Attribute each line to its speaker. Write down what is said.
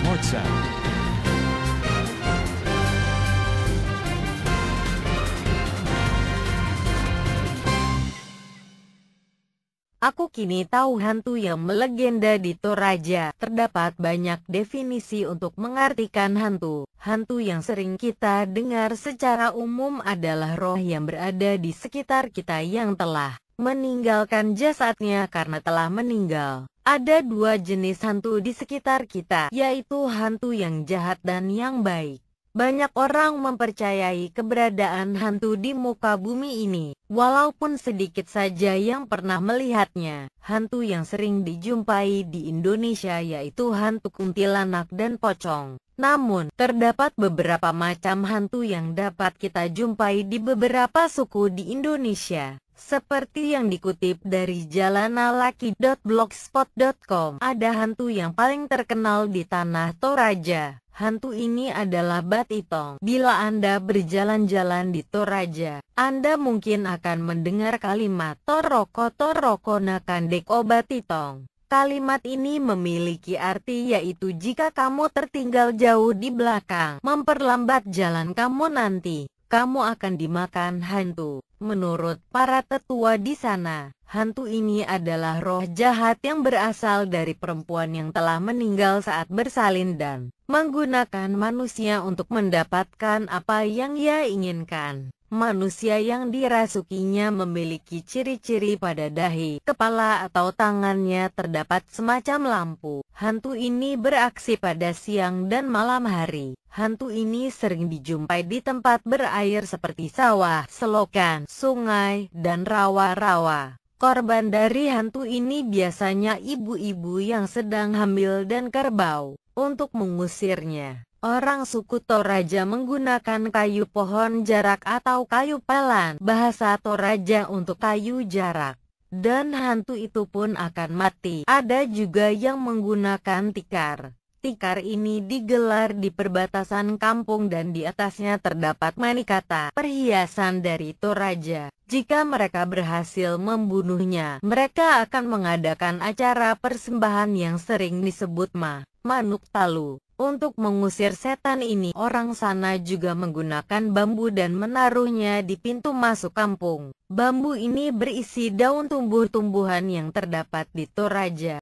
Speaker 1: Smart Sound. Aku kini tahu hantu yang melegenda di Toraja. Terdapat banyak definisi untuk mengartikan hantu. Hantu yang sering kita dengar secara umum adalah roh yang berada di sekitar kita yang telah meninggalkan jasadnya karena telah meninggal. Ada dua jenis hantu di sekitar kita, yaitu hantu yang jahat dan yang baik. Banyak orang mempercayai keberadaan hantu di muka bumi ini, walaupun sedikit saja yang pernah melihatnya. Hantu yang sering dijumpai di Indonesia yaitu hantu kuntilanak dan pocong. Namun, terdapat beberapa macam hantu yang dapat kita jumpai di beberapa suku di Indonesia. Seperti yang dikutip dari jalanalaki.blogspot.com, ada hantu yang paling terkenal di tanah Toraja. Hantu ini adalah Batitong. Bila Anda berjalan-jalan di Toraja, Anda mungkin akan mendengar kalimat Toroko Toroko Obat Itong. Kalimat ini memiliki arti yaitu jika kamu tertinggal jauh di belakang, memperlambat jalan kamu nanti kamu akan dimakan hantu. Menurut para tetua di sana, hantu ini adalah roh jahat yang berasal dari perempuan yang telah meninggal saat bersalin dan menggunakan manusia untuk mendapatkan apa yang ia inginkan. Manusia yang dirasukinya memiliki ciri-ciri pada dahi, kepala atau tangannya terdapat semacam lampu. Hantu ini beraksi pada siang dan malam hari. Hantu ini sering dijumpai di tempat berair seperti sawah, selokan, sungai, dan rawa-rawa. Korban dari hantu ini biasanya ibu-ibu yang sedang hamil dan kerbau. Untuk mengusirnya, Orang suku Toraja menggunakan kayu pohon jarak atau kayu pelan, bahasa Toraja untuk kayu jarak. Dan hantu itu pun akan mati. Ada juga yang menggunakan tikar. Tikar ini digelar di perbatasan kampung dan di atasnya terdapat manikata, perhiasan dari Toraja. Jika mereka berhasil membunuhnya, mereka akan mengadakan acara persembahan yang sering disebut Ma, Manuk Talu. Untuk mengusir setan ini orang sana juga menggunakan bambu dan menaruhnya di pintu masuk kampung. Bambu ini berisi daun tumbuh-tumbuhan yang terdapat di Toraja.